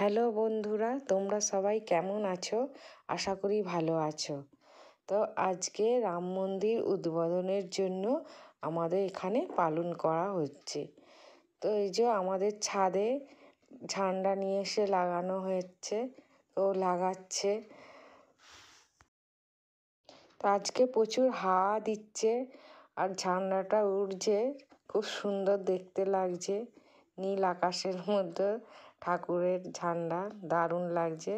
hello বন্ধুরা তোমরা সবাই কেমন আছো আশা করি ভালো আছো তো আজকে রাম মন্দির উদ্বোধনের জন্য আমাদের এখানে পালন করা হচ্ছে তো এই যে আমাদের ছাদে ঝান্ডা নিয়ে এসে লাগানো হয়েছে তো লাগাচ্ছে তো আজকে প্রচুর হাওয়া দিচ্ছে আর ঝান্ডাটা উড়ছে খুব সুন্দর দেখতে লাগছে নীল আকাশের মধ্যে ঠাকুরের ঝান্ডা দারুণ লাগছে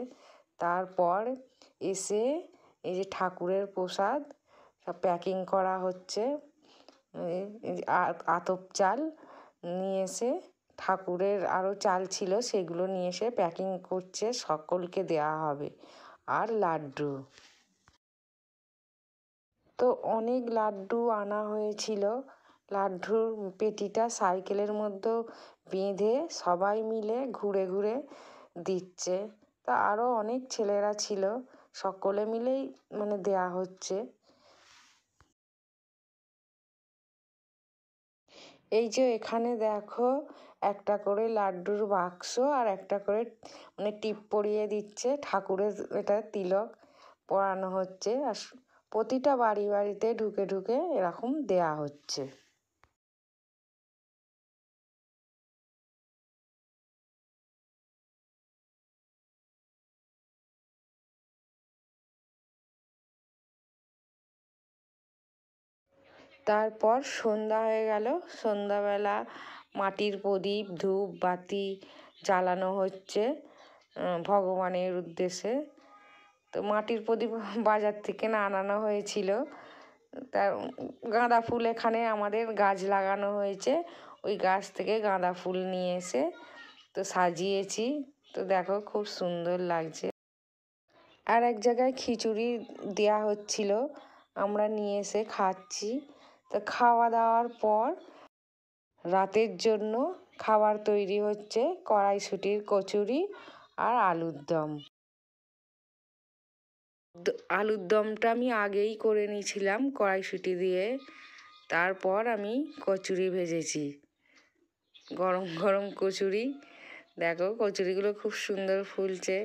তারপর এসে এই যে ঠাকুরের প্রসাদ সব প্যাকিং করা হচ্ছে আতপ চাল নিয়ে এসে ঠাকুরের আরও চাল ছিল সেগুলো নিয়ে এসে প্যাকিং করছে সকলকে দেয়া হবে আর লাড্ডু তো অনেক লাড্ডু আনা হয়েছিল লাড্ডুর পেটিটা সাইকেলের মধ্যে বেঁধে সবাই মিলে ঘুরে ঘুরে দিচ্ছে তা আরও অনেক ছেলেরা ছিল সকলে মিলেই মানে দেয়া হচ্ছে এই যে এখানে দেখো একটা করে লাড্ডুর বাক্স আর একটা করে মানে টিপ পরিয়ে দিচ্ছে ঠাকুরের এটা তিলক পরানো হচ্ছে আর প্রতিটা বাড়ি বাড়িতে ঢুকে ঢুকে এরকম দেয়া হচ্ছে তারপর সন্ধ্যা হয়ে গেল সন্ধ্যাবেলা মাটির প্রদীপ ধূপ বাতি জ্বালানো হচ্ছে ভগবানের উদ্দেশ্যে তো মাটির প্রদীপ বাজার থেকে না আনানো হয়েছিল তার গাঁদা ফুল এখানে আমাদের গাছ লাগানো হয়েছে ওই গাছ থেকে গাঁদা ফুল নিয়ে এসে তো সাজিয়েছি তো দেখো খুব সুন্দর লাগছে আর এক জায়গায় খিচুড়ি দেয়া হচ্ছিল আমরা নিয়ে এসে খাচ্ছি তো খাওয়া দাওয়ার পর রাতের জন্য খাবার তৈরি হচ্ছে কড়াইশুটির কচুরি আর আলুর দম আলুর দমটা আমি আগেই করে নিয়েছিলাম কড়াইশুটি দিয়ে তারপর আমি কচুরি ভেজেছি গরম গরম কচুরি দেখো কচুরিগুলো খুব সুন্দর ফুলছে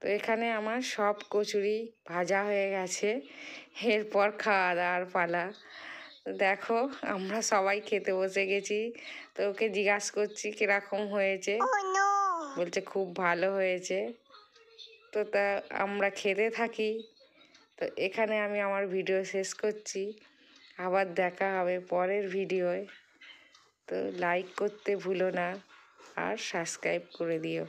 তো এখানে আমার সব কচুরি ভাজা হয়ে গেছে এরপর খাওয়া দাওয়ার পালা দেখো আমরা সবাই খেতে বসে গেছি তো ওকে জিজ্ঞাস করছি কিরকম হয়েছে oh, বলছে খুব ভালো হয়েছে তো তা আমরা খেতে থাকি তো এখানে আমি আমার ভিডিও শেষ করছি আবার দেখা হবে পরের ভিডিওয় তো লাইক করতে ভুলো না আর সাবস্ক্রাইব করে দিও